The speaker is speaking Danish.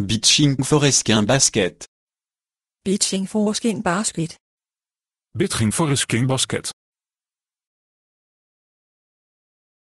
Bitching for skin basket. Bitching for skin basket. Bitching for skin basket.